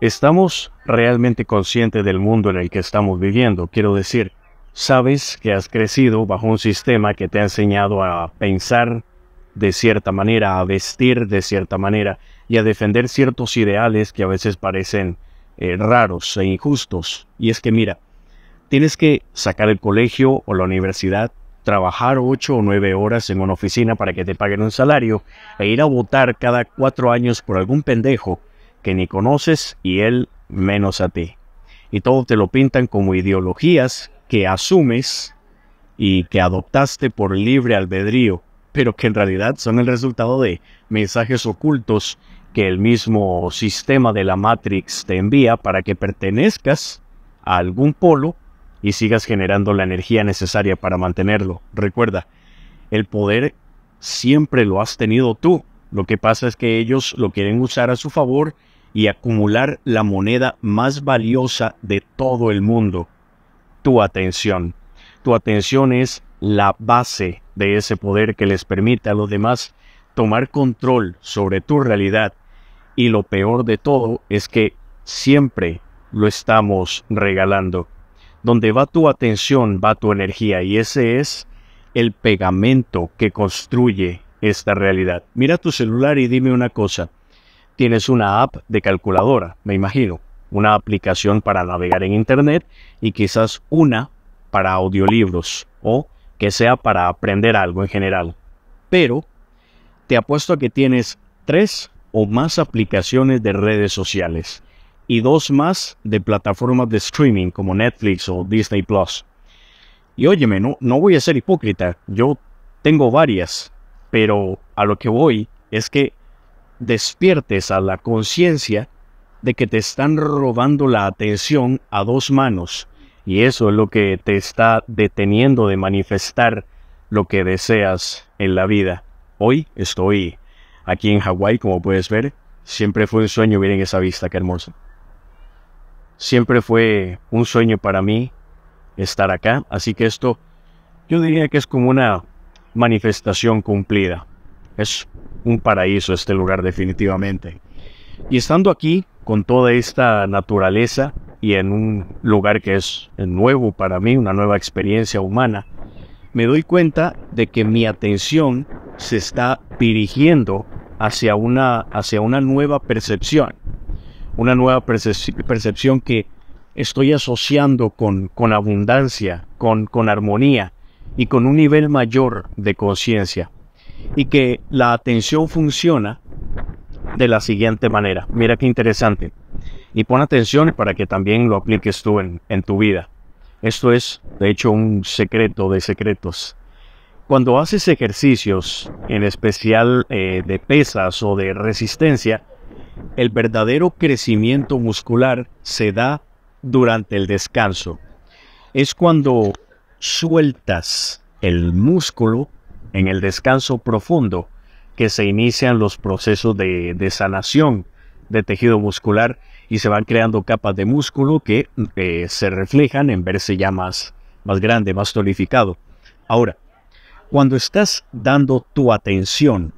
¿Estamos realmente conscientes del mundo en el que estamos viviendo? Quiero decir, sabes que has crecido bajo un sistema que te ha enseñado a pensar de cierta manera, a vestir de cierta manera y a defender ciertos ideales que a veces parecen eh, raros e injustos. Y es que mira, tienes que sacar el colegio o la universidad, trabajar ocho o nueve horas en una oficina para que te paguen un salario e ir a votar cada cuatro años por algún pendejo que ni conoces y Él menos a ti. Y todo te lo pintan como ideologías que asumes y que adoptaste por libre albedrío, pero que en realidad son el resultado de mensajes ocultos que el mismo sistema de la Matrix te envía para que pertenezcas a algún polo y sigas generando la energía necesaria para mantenerlo. Recuerda, el poder siempre lo has tenido tú. Lo que pasa es que ellos lo quieren usar a su favor y acumular la moneda más valiosa de todo el mundo, tu atención. Tu atención es la base de ese poder que les permite a los demás tomar control sobre tu realidad. Y lo peor de todo es que siempre lo estamos regalando. Donde va tu atención, va tu energía y ese es el pegamento que construye esta realidad. Mira tu celular y dime una cosa. Tienes una app de calculadora, me imagino, una aplicación para navegar en Internet y quizás una para audiolibros o que sea para aprender algo en general. Pero te apuesto a que tienes tres o más aplicaciones de redes sociales y dos más de plataformas de streaming como Netflix o Disney Plus. Y óyeme, no, no voy a ser hipócrita, yo tengo varias pero a lo que voy es que despiertes a la conciencia de que te están robando la atención a dos manos. Y eso es lo que te está deteniendo de manifestar lo que deseas en la vida. Hoy estoy aquí en Hawái, como puedes ver. Siempre fue un sueño, miren esa vista, qué hermosa. Siempre fue un sueño para mí estar acá. Así que esto, yo diría que es como una manifestación cumplida. Es un paraíso este lugar definitivamente. Y estando aquí, con toda esta naturaleza y en un lugar que es eh, nuevo para mí, una nueva experiencia humana, me doy cuenta de que mi atención se está dirigiendo hacia una, hacia una nueva percepción, una nueva percepción que estoy asociando con, con abundancia, con, con armonía, y con un nivel mayor de conciencia. Y que la atención funciona de la siguiente manera. Mira qué interesante. Y pon atención para que también lo apliques tú en, tu vida. Esto es, de hecho, un secreto de secretos. Cuando haces ejercicios, en especial eh, de pesas o de resistencia, el verdadero crecimiento muscular se da durante el descanso. Es cuando sueltas el músculo en el descanso profundo que se inician los procesos de, de sanación de tejido muscular y se van creando capas de músculo que eh, se reflejan en verse ya más, más grande, más tonificado. Ahora, cuando estás dando tu atención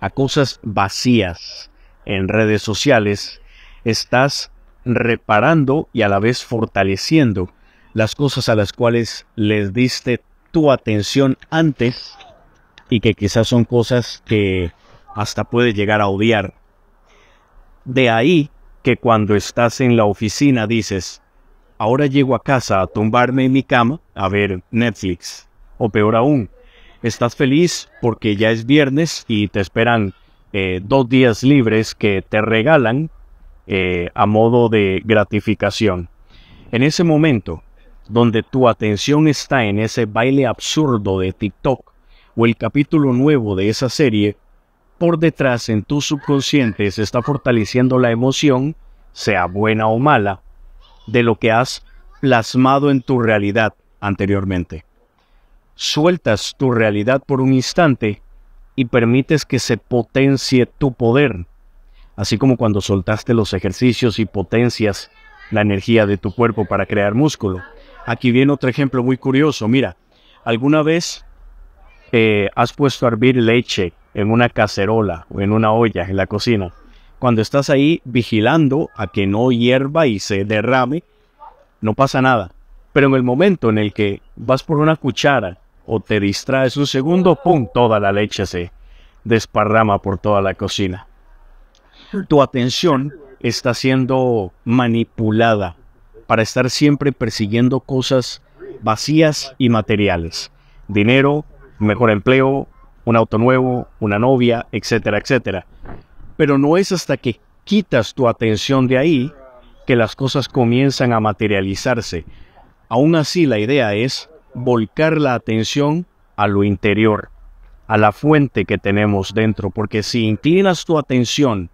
a cosas vacías en redes sociales, estás reparando y a la vez fortaleciendo las cosas a las cuales les diste tu atención antes y que quizás son cosas que hasta puedes llegar a odiar. De ahí que cuando estás en la oficina dices, ahora llego a casa a tumbarme en mi cama a ver Netflix. O peor aún, estás feliz porque ya es viernes y te esperan eh, dos días libres que te regalan eh, a modo de gratificación. En ese momento, donde tu atención está en ese baile absurdo de TikTok o el capítulo nuevo de esa serie, por detrás en tu subconsciente se está fortaleciendo la emoción, sea buena o mala, de lo que has plasmado en tu realidad anteriormente. Sueltas tu realidad por un instante y permites que se potencie tu poder, así como cuando soltaste los ejercicios y potencias la energía de tu cuerpo para crear músculo. Aquí viene otro ejemplo muy curioso. Mira, ¿alguna vez eh, has puesto a hervir leche en una cacerola o en una olla en la cocina? Cuando estás ahí vigilando a que no hierva y se derrame, no pasa nada. Pero en el momento en el que vas por una cuchara o te distraes un segundo, ¡pum! Toda la leche se desparrama por toda la cocina. Tu atención está siendo manipulada para estar siempre persiguiendo cosas vacías y materiales. Dinero, mejor empleo, un auto nuevo, una novia, etcétera, etcétera. Pero no es hasta que quitas tu atención de ahí que las cosas comienzan a materializarse. Aún así, la idea es volcar la atención a lo interior, a la fuente que tenemos dentro, porque si inclinas tu atención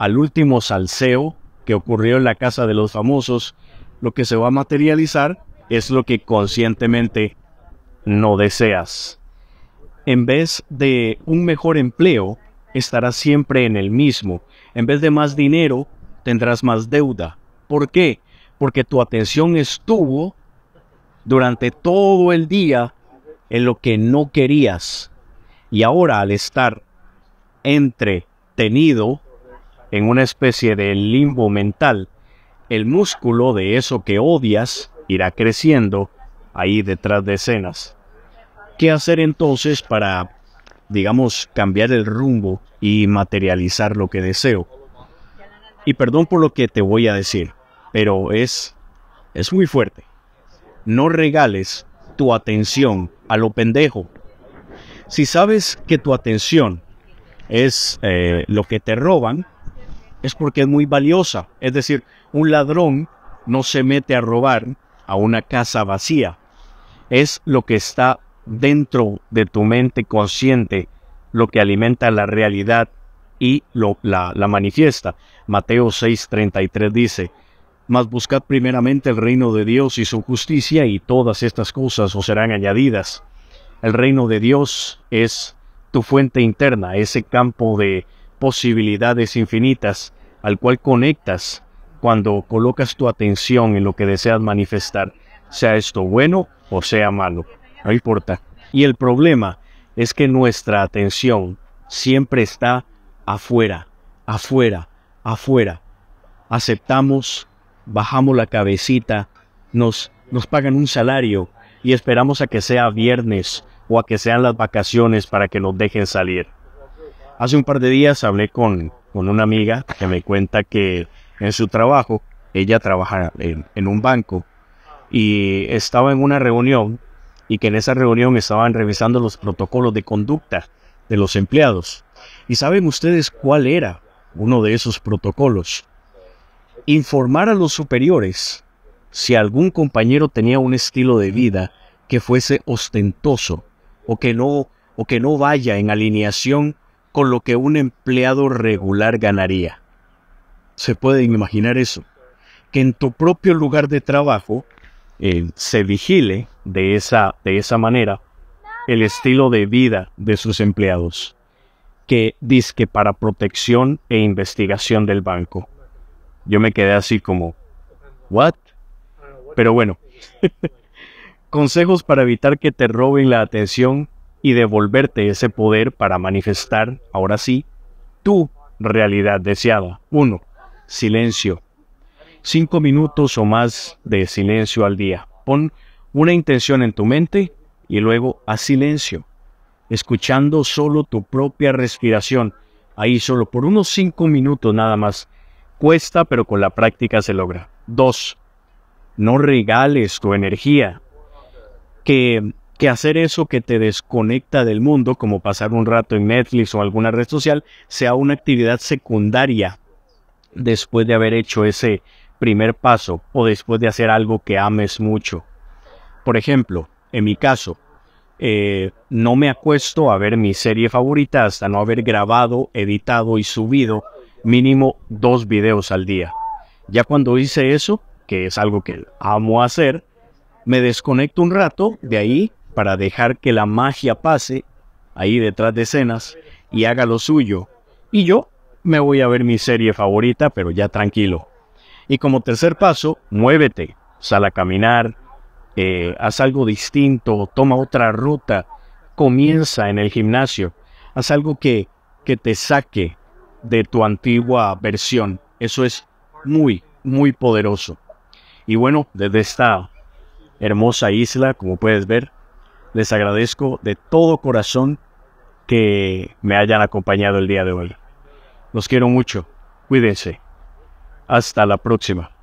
al último salseo, que ocurrió en la casa de los famosos, lo que se va a materializar es lo que conscientemente no deseas. En vez de un mejor empleo, estarás siempre en el mismo. En vez de más dinero, tendrás más deuda. ¿Por qué? Porque tu atención estuvo durante todo el día en lo que no querías. Y ahora al estar entretenido, en una especie de limbo mental, el músculo de eso que odias irá creciendo ahí detrás de escenas. ¿Qué hacer entonces para, digamos, cambiar el rumbo y materializar lo que deseo? Y perdón por lo que te voy a decir, pero es, es muy fuerte. No regales tu atención a lo pendejo. Si sabes que tu atención es eh, lo que te roban, es porque es muy valiosa. Es decir, un ladrón no se mete a robar a una casa vacía. Es lo que está dentro de tu mente consciente, lo que alimenta la realidad y lo, la, la manifiesta. Mateo 6:33 dice, mas buscad primeramente el reino de Dios y su justicia y todas estas cosas os serán añadidas. El reino de Dios es tu fuente interna, ese campo de, posibilidades infinitas al cual conectas cuando colocas tu atención en lo que deseas manifestar, sea esto bueno o sea malo, no importa. Y el problema es que nuestra atención siempre está afuera, afuera, afuera. Aceptamos, bajamos la cabecita, nos, nos pagan un salario y esperamos a que sea viernes o a que sean las vacaciones para que nos dejen salir. Hace un par de días hablé con, con una amiga que me cuenta que en su trabajo, ella trabaja en, un banco y estaba en una reunión y que en esa reunión estaban revisando los protocolos de conducta de los empleados. ¿Y saben ustedes cuál era uno de esos protocolos? Informar a los superiores si algún compañero tenía un estilo de vida que fuese ostentoso o que no o que no vaya en alineación lo que un empleado regular ganaría. Se puede imaginar eso. Que en tu propio lugar de trabajo eh, se vigile de esa, de esa manera el estilo de vida de sus empleados. Que disque para protección e investigación del banco. Yo me quedé así como, ¿what? Pero bueno. Consejos para evitar que te roben la atención y devolverte ese poder para manifestar, ahora sí, tu realidad deseada. 1. Silencio. Cinco minutos o más de silencio al día. Pon una intención en tu mente y luego a silencio, escuchando solo tu propia respiración. Ahí solo por unos cinco minutos nada más. Cuesta, pero con la práctica se logra. 2. No regales tu energía. Que que hacer eso que te desconecta del mundo, como pasar un rato en Netflix o alguna red social, sea una actividad secundaria después de haber hecho ese primer paso o después de hacer algo que ames mucho. Por ejemplo, en mi caso, eh, no me acuesto a ver mi serie favorita hasta no haber grabado, editado y subido mínimo dos videos al día. Ya cuando hice eso, que es algo que amo hacer, me desconecto un rato, de ahí para dejar que la magia pase ahí detrás de escenas y haga lo suyo. Y yo me voy a ver mi serie favorita, pero ya tranquilo. Y como tercer paso, muévete, sal a caminar, eh, haz algo distinto, toma otra ruta, comienza en el gimnasio, haz algo que, que te saque de tu antigua versión. Eso es muy, muy poderoso. Y bueno, desde esta hermosa isla, como puedes ver, les agradezco de todo corazón que me hayan acompañado el día de hoy. Los quiero mucho. Cuídense. Hasta la próxima.